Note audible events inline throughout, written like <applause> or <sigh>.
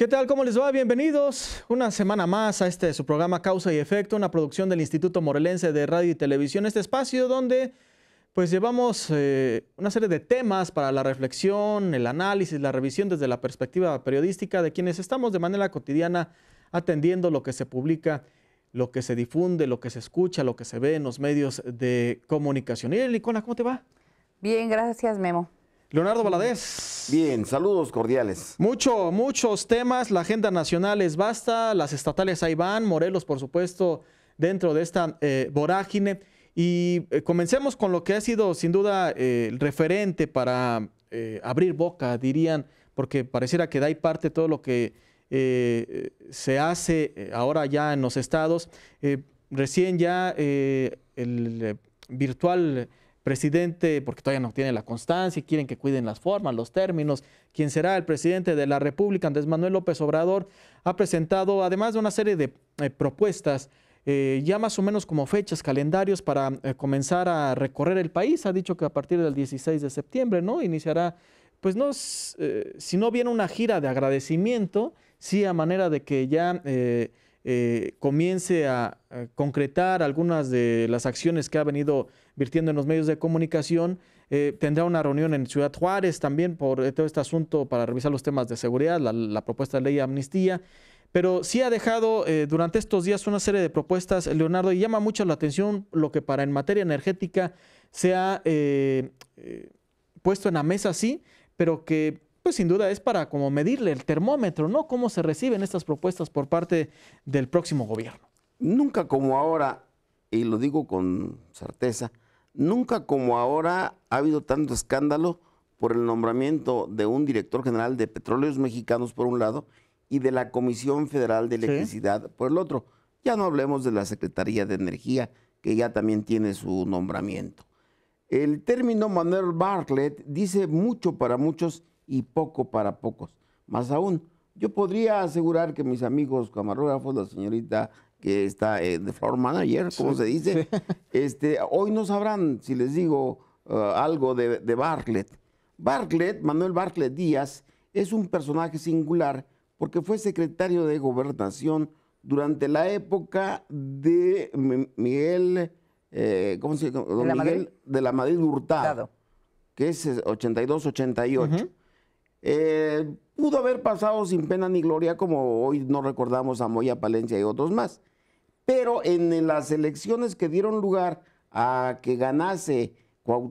¿Qué tal? ¿Cómo les va? Bienvenidos una semana más a este su programa Causa y Efecto, una producción del Instituto Morelense de Radio y Televisión, este espacio donde pues llevamos eh, una serie de temas para la reflexión, el análisis, la revisión desde la perspectiva periodística de quienes estamos de manera cotidiana atendiendo lo que se publica, lo que se difunde, lo que se escucha, lo que se ve en los medios de comunicación. Y Licona, ¿cómo te va? Bien, gracias Memo. Leonardo Valadez. Bien, saludos cordiales. Mucho, muchos temas. La agenda nacional es basta, las estatales ahí van, Morelos, por supuesto, dentro de esta eh, vorágine. Y eh, comencemos con lo que ha sido sin duda eh, el referente para abrir boca, dirían, porque pareciera que da y parte todo lo que se hace ahora ya en los estados. recién ya el virtual presidente, porque todavía no tiene la constancia, y quieren que cuiden las formas, los términos, quien será el presidente de la República, Andrés Manuel López Obrador, ha presentado, además de una serie de eh, propuestas, eh, ya más o menos como fechas, calendarios para eh, comenzar a recorrer el país. Ha dicho que a partir del 16 de septiembre, ¿no? Iniciará, pues no, si no viene una gira de agradecimiento, sí a manera de que ya... comience a, concretar algunas de las acciones que ha venido virtiendo en los medios de comunicación. Eh, tendrá una reunión en Ciudad Juárez también por eh, todo este asunto para revisar los temas de seguridad, la, propuesta de ley de amnistía. Pero sí ha dejado eh, durante estos días una serie de propuestas, Leonardo, y llama mucho la atención lo que para en materia energética se ha puesto en la mesa, sí, pero que pues sin duda es para como medirle el termómetro, ¿no? Cómo se reciben estas propuestas por parte del próximo gobierno. Nunca como ahora y lo digo con certeza, nunca como ahora ha habido tanto escándalo por el nombramiento de un director general de Petróleos Mexicanos por un lado y de la Comisión Federal de Electricidad por el otro. Ya no hablemos de la Secretaría de Energía, que ya también tiene su nombramiento. El término Manuel Bartlett dice mucho para muchos y poco para pocos. Más aún, yo podría asegurar que mis amigos camarógrafos, la señorita que está eh, de floor manager, como se dice, este, hoy no sabrán si les digo eh, algo de, de Bartlett. Bartlett, Manuel Bartlett Díaz, es un personaje singular porque fue secretario de gobernación durante la época de Miguel, eh, ¿cómo se llama? Don de la Madrid Hurtado, que es 82-88 pudo haber pasado sin pena ni gloria, como hoy no recordamos a Moya Palencia y otros más. Pero en las elecciones que dieron lugar a que ganase,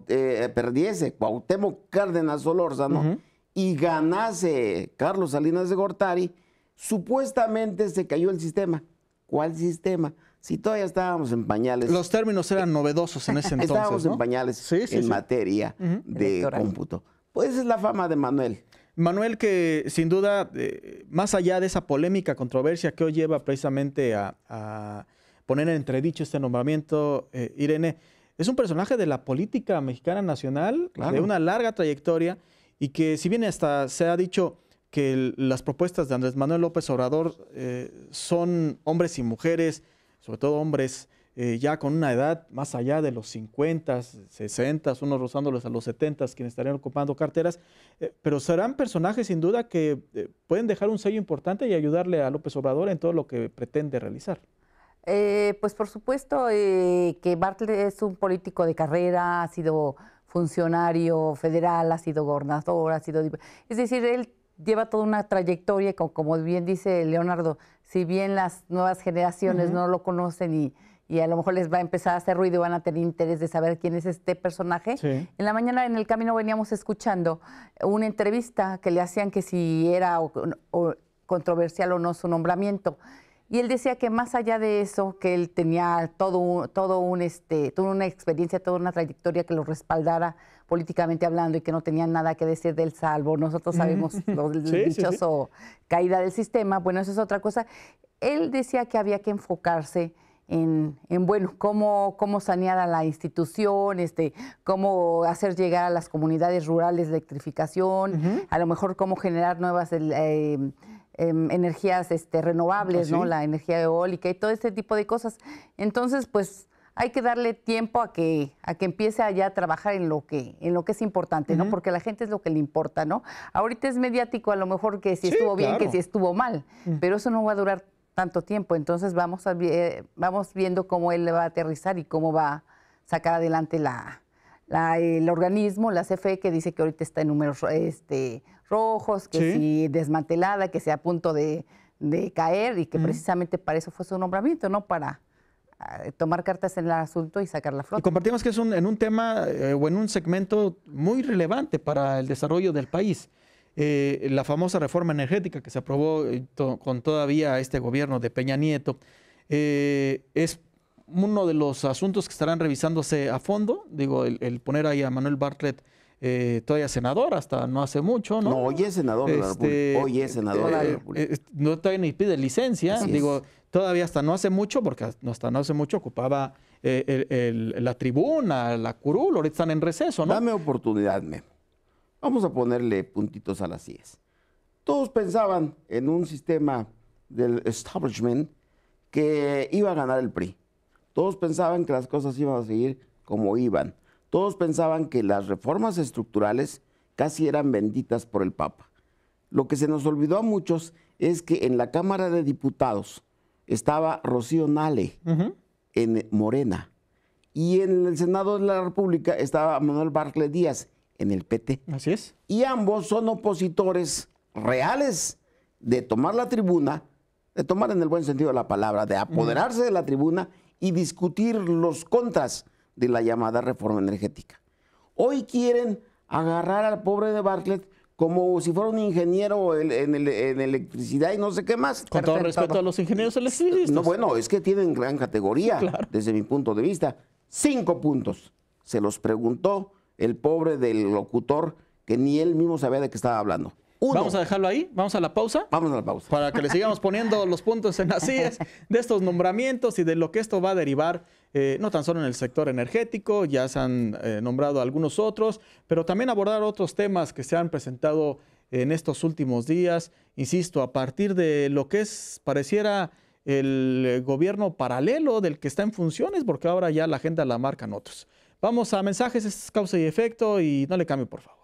eh, perdiese Cuauhtémoc Cárdenas Solórzano y ganase Carlos Salinas de Gortari, supuestamente se cayó el sistema. ¿Cuál sistema? Si todavía estábamos en pañales. Los términos eran novedosos en ese <laughs> entonces. Estábamos en pañales en materia de cómputo. Pues esa es la fama de Manuel. Manuel, que sin duda, eh, más allá de esa polémica, controversia que hoy lleva precisamente a, poner en entredicho este nombramiento, eh, Irene, es un personaje de la política mexicana nacional, de una larga trayectoria, y que si bien hasta se ha dicho que las propuestas de Andrés Manuel López Obrador eh, son hombres y mujeres, sobre todo hombres, eh, ya con una edad más allá de los 50, 60, unos rozándoles a los 70, quienes estarían ocupando carteras, eh, pero serán personajes sin duda que eh, pueden dejar un sello importante y ayudarle a López Obrador en todo lo que pretende realizar. pues por supuesto que Bartlett es un político de carrera, ha sido funcionario federal, ha sido gobernador, ha sido... Es decir, él lleva toda una trayectoria, como bien dice Leonardo, si bien las nuevas generaciones no lo conocen y y a lo mejor les va a empezar a hacer ruido y van a tener interés de saber quién es este personaje. En la mañana en el camino veníamos escuchando una entrevista que le hacían que si era controversial o no su nombramiento. Y él decía que más allá de eso, que él tenía todo, todo un, este, toda una experiencia, toda una trayectoria que lo respaldara políticamente hablando y que no tenía nada que decir del salvo, nosotros sabemos <laughs> lo dichoso caída del sistema, bueno, eso es otra cosa. Él decía que había que enfocarse en, bueno, cómo, cómo sanear a la institución, este, cómo hacer llegar a las comunidades rurales electrificación, a lo mejor cómo generar nuevas em, em, energías este, renovables, ah, ¿no? La energía eólica y todo este tipo de cosas. Entonces, pues hay que darle tiempo a que, a que empiece allá a trabajar en lo que, en lo que es importante, ¿no? Porque la gente es lo que le importa, ¿no? Ahorita es mediático a lo mejor que si estuvo bien, que si estuvo mal, pero eso no va a durar tanto tiempo. Entonces vamos, a, eh, vamos viendo cómo él va a aterrizar y cómo va a sacar adelante el organismo, la CFE, que dice que ahorita está en números este, rojos, que sí. desmantelada, que sea a punto de, caer y que precisamente para eso fue su nombramiento, ¿no? Para eh, tomar cartas en el asunto y sacar la flota. Y compartimos que es un, en un tema eh, o en un segmento muy relevante para el desarrollo del país. Eh, la famosa reforma energética que se aprobó eh, con todavía este gobierno de Peña Nieto, eh, es uno de los asuntos que estarán revisándose a fondo, digo, el, poner ahí a Manuel Bartlett todavía senador hasta no hace mucho, ¿no? No, hoy es senador este, Hoy es senador no todavía ni pide licencia. digo, todavía hasta no hace mucho, porque hasta no hace mucho ocupaba la tribuna, la curul, ahorita están en receso, ¿no? Dame oportunidad, me. Vamos a ponerle puntitos a las sillas. Todos pensaban en un sistema del establishment que iba a ganar el PRI. Todos pensaban que las cosas iban a seguir como iban. Todos pensaban que las reformas estructurales casi eran benditas por el Papa. Lo que se nos olvidó a muchos es que en la Cámara de Diputados estaba Rocío Nale en Morena y en el Senado de la República estaba Manuel Barclay Díaz en el PT. Así es. Y ambos son opositores reales de tomar la tribuna, de tomar en el buen sentido de la palabra, de apoderarse de la tribuna y discutir los contras de la llamada reforma energética. Hoy quieren agarrar al pobre de Bartlett como si fuera un ingeniero en, electricidad y no sé qué más. Con todo respeto a los ingenieros electricistas. No, bueno, es que tienen gran categoría, desde mi punto de vista. Cinco puntos. Se los preguntó el pobre del locutor que ni él mismo sabía de qué estaba hablando. Vamos a dejarlo ahí, vamos a la pausa. Vamos a la pausa. Para que le sigamos poniendo los puntos en las sillas de estos nombramientos y de lo que esto va a derivar, eh, no tan solo en el sector energético, ya se han eh, nombrado algunos otros, pero también abordar otros temas que se han presentado en estos últimos días, insisto, a partir de lo que es, pareciera el gobierno paralelo del que está en funciones, porque ahora ya la agenda la marcan otros. Vamos a mensajes, es causa y efecto y no le cambio por favor.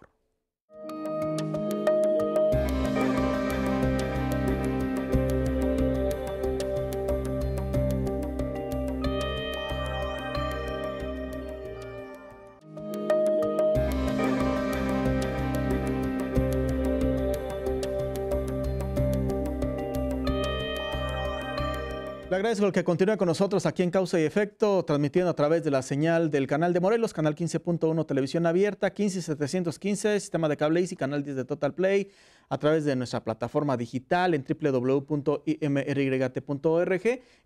agradezco el que continúe con nosotros aquí en Causa y Efecto, transmitiendo a través de la señal del canal de Morelos, canal 15.1 Televisión Abierta, 15715, sistema de cable y canal 10 de Total Play, a través de nuestra plataforma digital en www.imryt.org.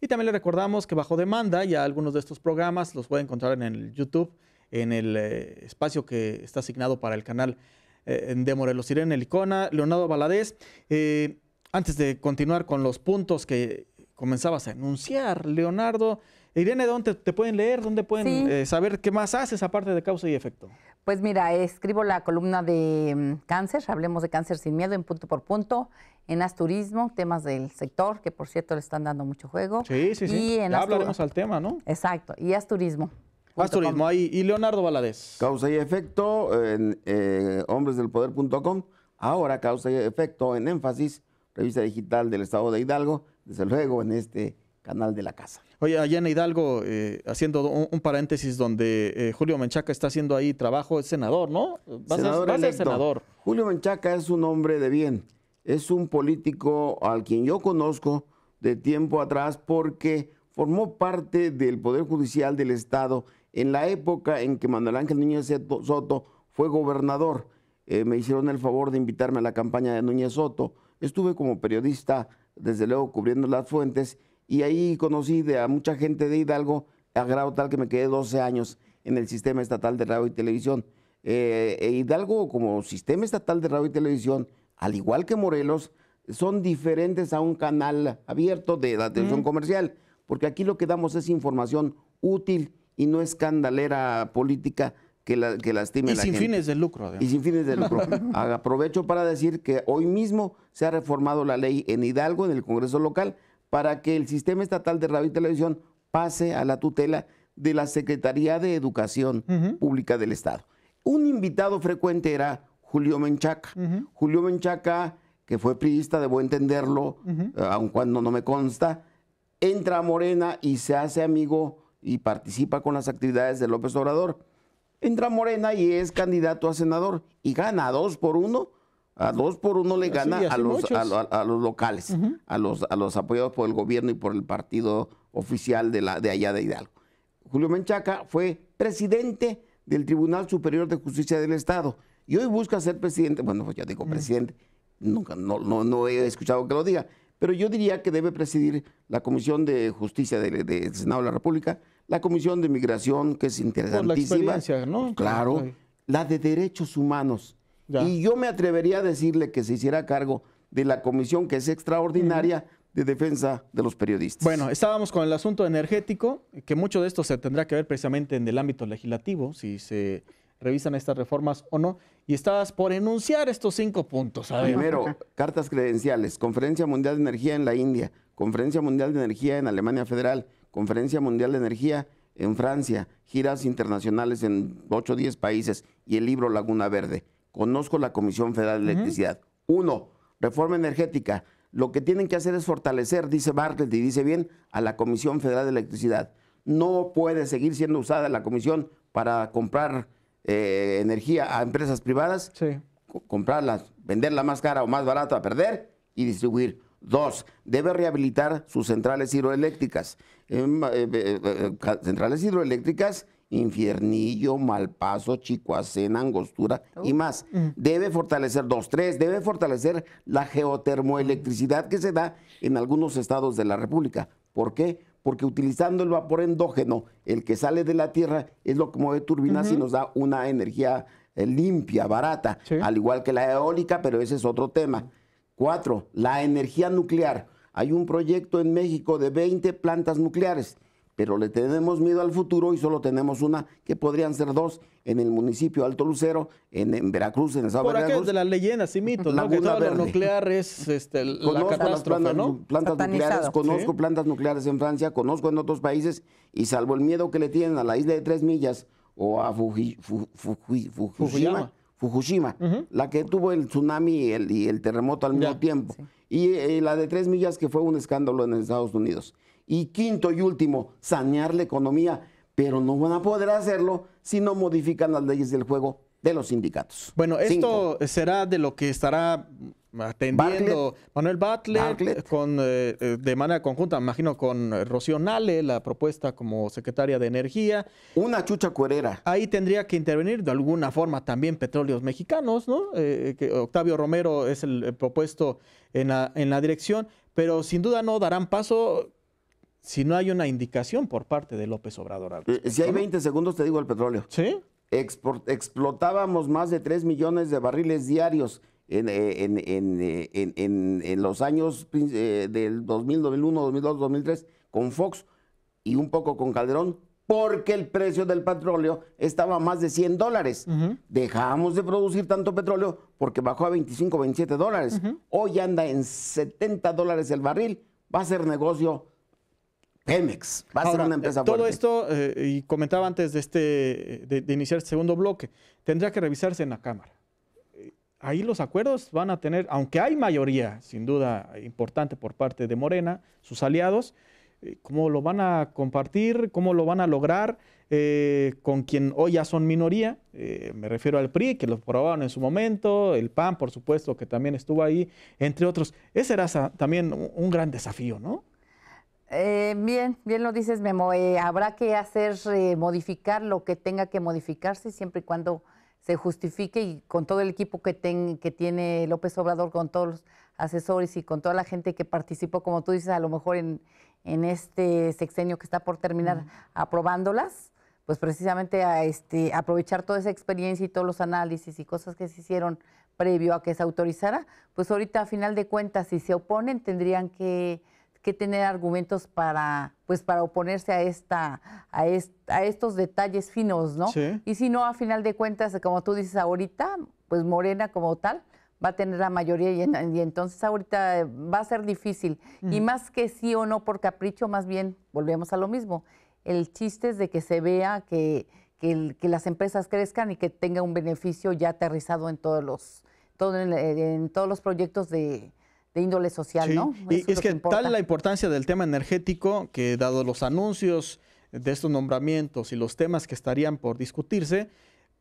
Y también le recordamos que bajo demanda ya algunos de estos programas los puede encontrar en el YouTube, en el eh, espacio que está asignado para el canal eh, de Morelos. Irene Licona, Leonardo Baladés eh, antes de continuar con los puntos que comenzabas a enunciar. Leonardo, Irene, ¿dónde te pueden leer? ¿Dónde pueden eh, saber qué más haces aparte de causa y efecto? Pues mira, escribo la columna de mm, cáncer, hablemos de cáncer sin miedo en punto por punto, en Asturismo, temas del sector, que por cierto le están dando mucho juego. Sí, sí, sí. Y hablaremos al tema, ¿no? Exacto, y Asturismo. Asturismo, ahí. Y Leonardo Valadez. Causa y efecto en eh, hombresdelpoder.com. Ahora, causa y efecto en énfasis, revista digital del Estado de Hidalgo desde luego, en este canal de la casa. Oye, allá en Hidalgo, eh, haciendo un, paréntesis donde eh, Julio Menchaca está haciendo ahí trabajo, es senador, ¿no? Va senador a ser senador. Julio Menchaca es un hombre de bien, es un político al quien yo conozco de tiempo atrás porque formó parte del Poder Judicial del Estado en la época en que Manuel Ángel Núñez Soto fue gobernador. Eh, me hicieron el favor de invitarme a la campaña de Núñez Soto. Estuve como periodista desde luego cubriendo las fuentes, y ahí conocí a mucha gente de Hidalgo, a grado tal que me quedé 12 años en el sistema estatal de radio y televisión. Eh, e Hidalgo como sistema estatal de radio y televisión, al igual que Morelos, son diferentes a un canal abierto de la televisión comercial, porque aquí lo que damos es información útil y no escandalera política que, lastime y sin fines de lucro. Y sin fines de lucro. Aprovecho para decir que hoy mismo se ha reformado la ley en Hidalgo, en el Congreso local, para que el sistema estatal de radio y televisión pase a la tutela de la Secretaría de Educación Pública del Estado. Un invitado frecuente era Julio Menchaca. Julio Menchaca, que fue priista, debo entenderlo, aun cuando no me consta, entra a Morena y se hace amigo y participa con las actividades de López Obrador entra Morena y es candidato a senador y gana dos por uno. A dos por uno le gana a, los, los locales, a, los, a los apoyados por el gobierno y por el partido oficial de, la, de allá de Hidalgo. Julio Menchaca fue presidente del Tribunal Superior de Justicia del Estado y hoy busca ser presidente, bueno, pues ya digo presidente, nunca, no, no he escuchado que lo diga, pero yo diría que debe presidir la Comisión de Justicia del Senado de la República, la Comisión de Migración, que es interesantísima. la ¿no? Pues claro, la de Derechos Humanos. Y yo me atrevería a decirle que se hiciera cargo de la comisión que es extraordinaria de defensa de los periodistas. Bueno, estábamos con el asunto energético, que mucho de esto se tendrá que ver precisamente en el ámbito legislativo, si se revisan estas reformas o no. Y estabas por enunciar estos cinco puntos. Primero, cartas credenciales, Conferencia Mundial de Energía en la India, Conferencia Mundial de Energía en Alemania Federal, Conferencia Mundial de Energía en Francia, giras internacionales en 8 o 10 países y el libro Laguna Verde. Conozco la Comisión Federal de Electricidad. Uno, reforma energética. Lo que tienen que hacer es fortalecer, dice Bartlett y dice bien, a la Comisión Federal de Electricidad. No puede seguir siendo usada la comisión para comprar eh, energía a empresas privadas, comprarlas, venderla más cara o más barata a perder y distribuir. Dos, debe rehabilitar sus centrales hidroeléctricas. Em, eh, eh, centrales hidroeléctricas, Infiernillo, Malpaso, Chicoacena, Angostura y más. Mm. Debe fortalecer, dos, tres, debe fortalecer la geotermoelectricidad que se da en algunos estados de la República. ¿Por qué? porque utilizando el vapor endógeno, el que sale de la tierra, es lo que mueve turbinas y nos da una energía eh, limpia, barata, al igual que la eólica, pero ese es otro tema. Cuatro, la energía nuclear. Hay un proyecto en México de 20 plantas nucleares pero le tenemos miedo al futuro y solo tenemos una, que podrían ser dos, en el municipio Alto Lucero, en, Veracruz, en el Estado Por de de las leyendas sí, mito, La que nuclear es este, la catástrofe, plantas, ¿no? plantas nucleares, conozco plantas nucleares en Francia, conozco en otros países, y salvo el miedo que le tienen a la isla de Tres Millas o a Fukushima, la que tuvo el tsunami y el, terremoto al mismo tiempo, y, y eh, la de Tres Millas que fue un escándalo en Estados Unidos. Y quinto y último, sanear la economía, pero no van a poder hacerlo si no modifican las leyes del juego de los sindicatos. Bueno, esto será de lo que estará atendiendo Manuel Butler Con, eh, eh, de manera conjunta, imagino, con Rocío Nale, la propuesta como secretaria de Energía. Una chucha cuerera. Ahí tendría que intervenir de alguna forma también Petróleos Mexicanos, ¿no? Eh, Octavio Romero es el, propuesto en en la dirección, pero sin duda no darán paso si no hay una indicación por parte de López Obrador. Eh, si hay 20 segundos, te digo el petróleo. Sí. explotábamos más de 3 millones de barriles diarios en, eh, eh, los años del 2000, 2001, 2002, 2003 con Fox y un poco con Calderón, porque el precio del petróleo estaba a más de 100 dólares. Dejamos de producir tanto petróleo porque bajó a 25, 27 dólares. Hoy anda en 70 dólares el barril. Va a ser negocio Pemex. Va a ser una eh, empresa Todo esto, eh, y comentaba antes de, este, de, iniciar este segundo bloque, tendría que revisarse en la Cámara. Eh, ahí los acuerdos van a tener, aunque hay mayoría, sin duda, importante por parte de Morena, sus aliados, cómo lo van a compartir, cómo lo van a lograr con quien hoy ya son minoría. me refiero al PRI, que lo probaron en su momento, el PAN, por supuesto, que también estuvo ahí, entre otros. Ese era también un gran desafío, ¿no? Eh, bien, bien lo dices, Memo. Eh, habrá que hacer, eh, modificar lo que tenga que modificarse siempre y cuando se justifique y con todo el equipo que, ten, que tiene López Obrador, con todos los asesores y con toda la gente que participó, como tú dices, a lo mejor en, este sexenio que está por terminar aprobándolas, pues precisamente a este, aprovechar toda esa experiencia y todos los análisis y cosas que se hicieron previo a que se autorizara, pues ahorita a final de cuentas, si se oponen, tendrían que que tener argumentos para pues para oponerse a esta a, a estos detalles finos, ¿no? Y si no, a final de cuentas, como tú dices ahorita, pues Morena como tal va a tener la mayoría y, entonces ahorita va a ser difícil. Y más que sí o no por capricho, más bien volvemos a lo mismo. El chiste es de que se vea que, que, las empresas crezcan y que tenga un beneficio ya aterrizado en todos los, en todos los proyectos de, de índole social, ¿no? y es que tal tal la importancia del tema energético que dado los anuncios de estos nombramientos y los temas que estarían por discutirse,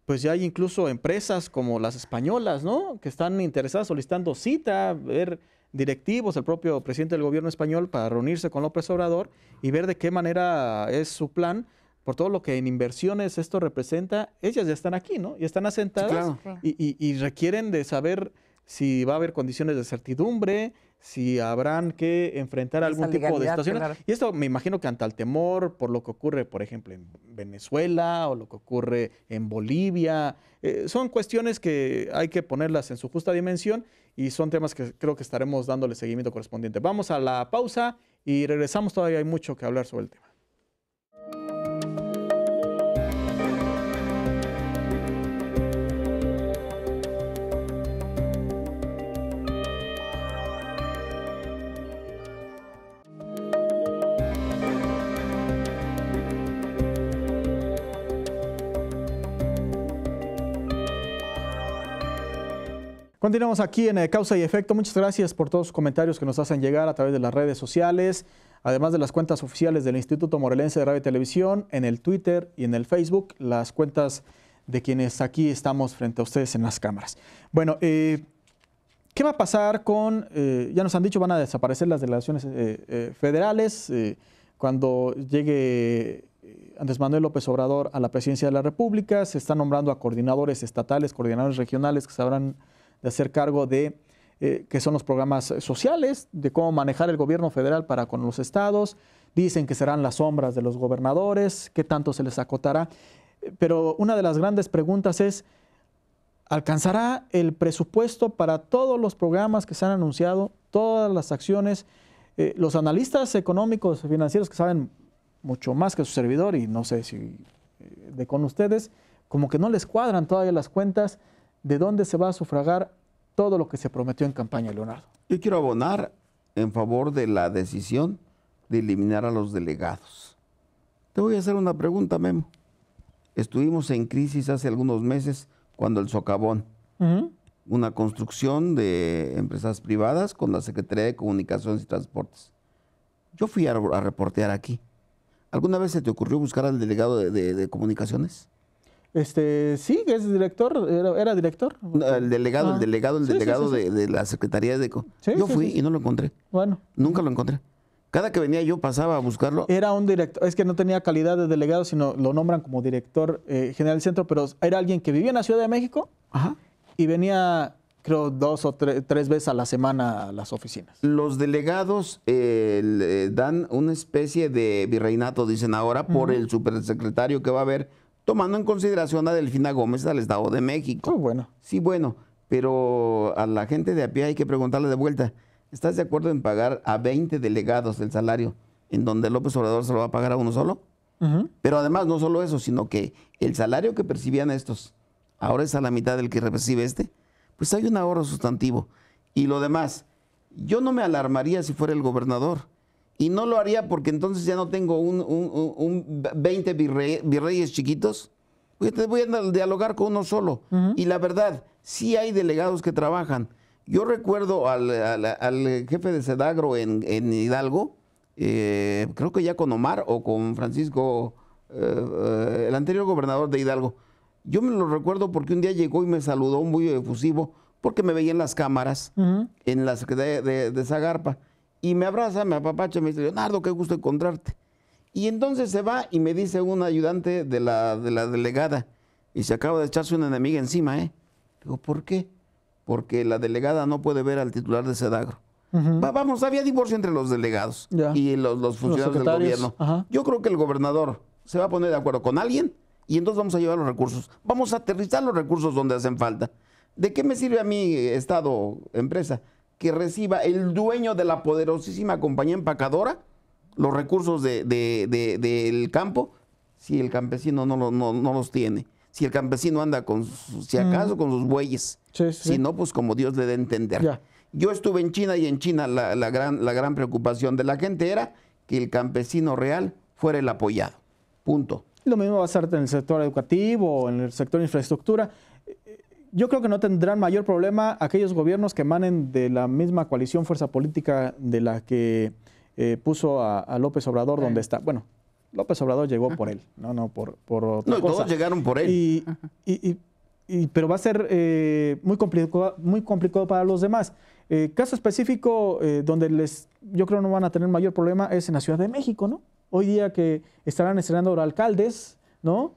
pues ya hay incluso empresas como las españolas, ¿no? Que están interesadas solicitando cita, ver directivos, el propio presidente del gobierno español para reunirse con López Obrador y ver de qué manera es su plan por todo lo que en inversiones esto representa, ellas ya están aquí, ¿no? Y están asentadas y requieren de saber si va a haber condiciones de certidumbre, si habrán que enfrentar algún tipo de situaciones. Y esto me imagino que ante el temor por lo que ocurre, por ejemplo, en Venezuela o lo que ocurre en Bolivia, eh, son cuestiones que hay que ponerlas en su justa dimensión y son temas que creo que estaremos dándole seguimiento correspondiente. Vamos a la pausa y regresamos, todavía hay mucho que hablar sobre el tema. Continuamos aquí en eh, Causa y Efecto. Muchas gracias por todos los comentarios que nos hacen llegar a través de las redes sociales, además de las cuentas oficiales del Instituto Morelense de Radio y Televisión, en el Twitter y en el Facebook, las cuentas de quienes aquí estamos frente a ustedes en las cámaras. Bueno, eh, ¿qué va a pasar con, eh, ya nos han dicho, van a desaparecer las delegaciones federales cuando llegue Andrés Manuel López Obrador a la presidencia de la República, se están nombrando a coordinadores estatales, coordinadores regionales que sabrán de hacer cargo de qué eh, que son los programas sociales, de cómo manejar el gobierno federal para con los estados. Dicen que serán las sombras de los gobernadores, qué tanto se les acotará. Pero una de las grandes preguntas es, ¿alcanzará el presupuesto para todos los programas que se han anunciado, todas las acciones? Eh, los analistas económicos financieros que saben mucho más que su servidor y no sé si eh, de con ustedes, como que no les cuadran todavía las cuentas de dónde se va a sufragar todo lo que se prometió en campaña, Leonardo. Yo quiero abonar en favor de la decisión de eliminar a los delegados. Te voy a hacer una pregunta, Memo. Estuvimos en crisis hace algunos meses cuando el socavón, una construcción de empresas privadas con la Secretaría de Comunicaciones y Transportes. Yo fui a, reportear aquí. ¿Alguna vez se te ocurrió buscar al delegado de comunicaciones? Este, sí, es director, era, director. el delegado, el ah. delegado, el delegado de, la Secretaría de Eco. Yo fui y no lo encontré. Bueno. Nunca lo encontré. Cada que venía yo pasaba a buscarlo. Era un director, es que no tenía calidad de delegado, sino lo nombran como director eh, general del centro, pero era alguien que vivía en la Ciudad de México y venía, creo, dos o tres veces a la semana a las oficinas. Los delegados eh, dan una especie de virreinato, dicen ahora, por el supersecretario que va a haber tomando en consideración a Delfina Gómez del Estado de México. Oh, bueno. Sí, bueno, pero a la gente de a pie hay que preguntarle de vuelta, ¿estás de acuerdo en pagar a 20 delegados el salario en donde López Obrador se lo va a pagar a uno solo? Pero además no solo eso, sino que el salario que percibían estos ahora es a la mitad del que recibe este, pues hay un ahorro sustantivo. Y lo demás, yo no me alarmaría si fuera el gobernador. Y no lo haría porque entonces ya no tengo un, 20 virreyes chiquitos. Voy a dialogar con uno solo. Y la verdad, sí hay delegados que trabajan. Yo recuerdo al, jefe de Sedagro en, Hidalgo, eh, creo que ya con Omar o con Francisco, eh, el anterior gobernador de Hidalgo. Yo me lo recuerdo porque un día llegó y me saludó muy efusivo porque me veía en las cámaras, en la de, de Zagarpa y me abraza, me apapacha, me dice, Leonardo, qué gusto encontrarte. Y entonces se va y me dice un ayudante de la, de la delegada, y se acaba de echarse una enemiga encima, ¿eh? Digo, ¿por qué? Porque la delegada no puede ver al titular de Sedagro. vamos, había divorcio entre los delegados y los, funcionarios del gobierno. Yo creo que el gobernador se va a poner de acuerdo con alguien y entonces vamos a llevar los recursos. Vamos a aterrizar los recursos donde hacen falta. ¿De qué me sirve a mí, eh, Estado, empresa? que reciba el dueño de la poderosísima compañía empacadora los recursos de, del campo si el campesino no, no, los tiene. Si el campesino anda con, sus, si mm. acaso, con sus bueyes. Si no, pues como Dios le dé a entender. Yo estuve en China y en China la, gran, la gran preocupación de la gente era que el campesino real fuera el apoyado. Punto. Lo mismo va a ser en el sector educativo, en el sector infraestructura yo creo que no tendrán mayor problema aquellos gobiernos que emanen de la misma coalición, fuerza política de la que eh, puso a, López Obrador, donde está. Bueno, López Obrador llegó por él, no, no, por, por otra no, todos llegaron por él. pero va a ser eh, muy, complicado, muy complicado para los demás. Eh, caso específico donde les, yo creo no van a tener mayor problema es en la Ciudad de México, ¿no? Hoy día que estarán estrenando alcaldes, ¿no?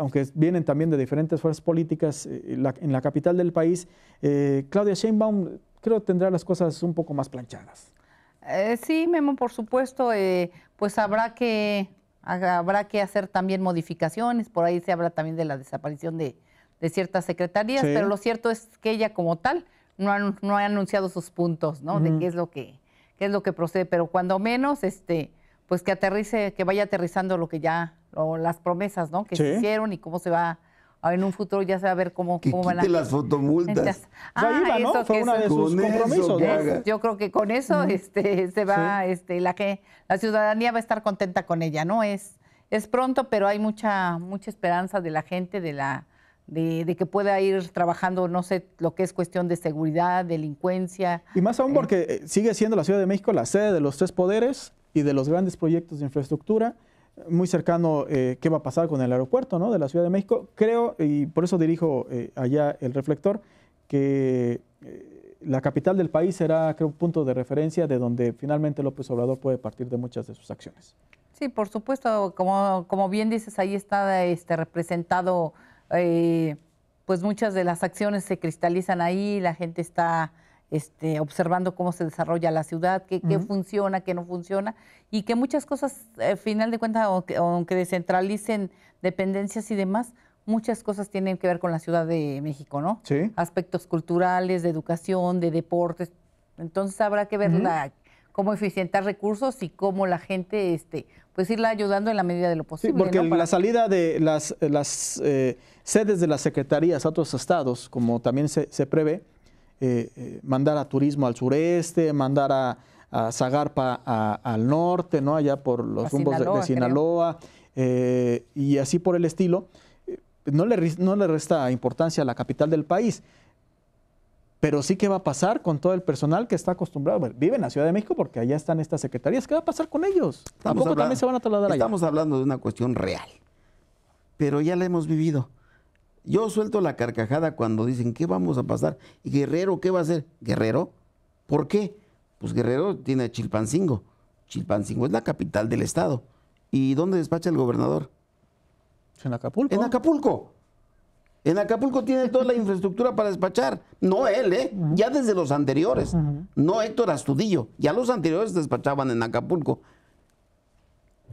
aunque vienen también de diferentes fuerzas políticas eh, eh, en la capital del país, eh, Claudia Sheinbaum creo tendrá las cosas un poco más planchadas. sí, Memo, por supuesto, pues habrá que, habrá que hacer también modificaciones, por ahí se habla también de la desaparición de, ciertas secretarías, pero lo cierto es que ella como tal no ha, anunciado sus puntos, ¿no? De qué es lo que es lo que procede, pero cuando menos, este, pues que aterrice, que vaya aterrizando lo que ya o las promesas, ¿no? Que se hicieron y cómo se va en un futuro ya se va a ver cómo, cómo van a... las fotomultas. Ah, Fue una de sus compromisos. yo creo que con eso este, se va, este, la, que, la ciudadanía va a estar contenta con ella, ¿no? Es, es pronto, pero hay mucha, mucha esperanza de la gente, de la... De, que pueda ir trabajando, no sé, lo que es cuestión de seguridad, delincuencia. Y más aún eh. porque eh, sigue siendo la Ciudad de México la sede de los tres poderes y de los grandes proyectos de infraestructura muy cercano eh, qué va a pasar con el aeropuerto de la Ciudad de México. Creo, y por eso dirijo eh, allá el reflector, que eh, la capital del país será, creo, un punto de referencia de donde finalmente López Obrador puede partir de muchas de sus acciones. Sí, por supuesto, como, como bien dices, ahí está este, representado, pues muchas de las acciones se cristalizan ahí, la gente está este, observando cómo se desarrolla la ciudad, qué, funciona, qué no funciona, y que muchas cosas, al eh, final de cuentas, aunque, descentralicen dependencias y demás, muchas cosas tienen que ver con la Ciudad de México, ¿no? Sí. Aspectos culturales, de educación, de deportes. Entonces habrá que ver cómo eficientar recursos y cómo la gente, este, pues irla ayudando en la medida de lo posible. Sí, porque la salida de las, eh, sedes de las secretarías a otros estados, como también se, se prevé, eh, eh, mandar a turismo al sureste, mandar a, Zagarpa al norte, ¿no? allá por los rumbos de, Sinaloa, eh, y así por el estilo, no le, no le resta importancia a la capital del país. Pero sí, que va a pasar con todo el personal que está acostumbrado? Viven vive en la Ciudad de México porque allá están estas secretarías. ¿Qué va a pasar con ellos? Tampoco también se van a trasladar allá. Estamos hablando de una cuestión real, pero ya la hemos vivido. Yo suelto la carcajada cuando dicen, ¿qué vamos a pasar? ¿Y Guerrero qué va a hacer? ¿Guerrero? ¿Por qué? Pues Guerrero tiene Chilpancingo. Chilpancingo es la capital del estado. ¿Y dónde despacha el gobernador? En Acapulco. En Acapulco. En Acapulco tiene toda la infraestructura para despachar. No él, ¿eh? Ya desde los anteriores. No Héctor Astudillo. Ya los anteriores despachaban en Acapulco.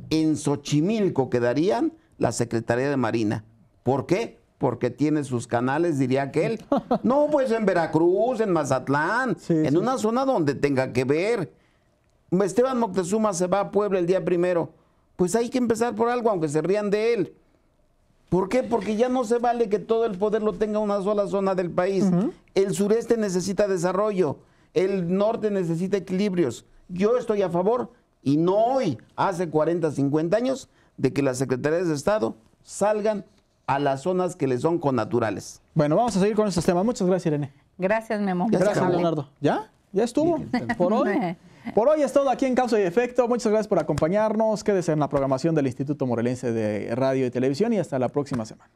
En Xochimilco quedarían la Secretaría de Marina. ¿Por qué? porque tiene sus canales, diría aquel. <laughs> No, pues en Veracruz, en Mazatlán, en una zona donde tenga que ver. Esteban Moctezuma se va a Puebla el día primero. Pues hay que empezar por algo, aunque se rían de él. ¿Por qué? Porque ya no se vale que todo el poder lo tenga una sola zona del país. El sureste necesita desarrollo, el norte necesita equilibrios. Yo estoy a favor, y no hoy, hace 40, 50 años, de que las secretarías de Estado salgan a las zonas que le son con naturales. Bueno, vamos a seguir con estos temas. Muchas gracias, Irene. Gracias, Memo. Gracias, gracias Leonardo. ¿Ya? ¿Ya estuvo? <laughs> Por hoy. <laughs> Por hoy es todo aquí en Causa y Efecto. Muchas gracias por acompañarnos. Quédese en la programación del Instituto Morelense de Radio y Televisión y hasta la próxima semana.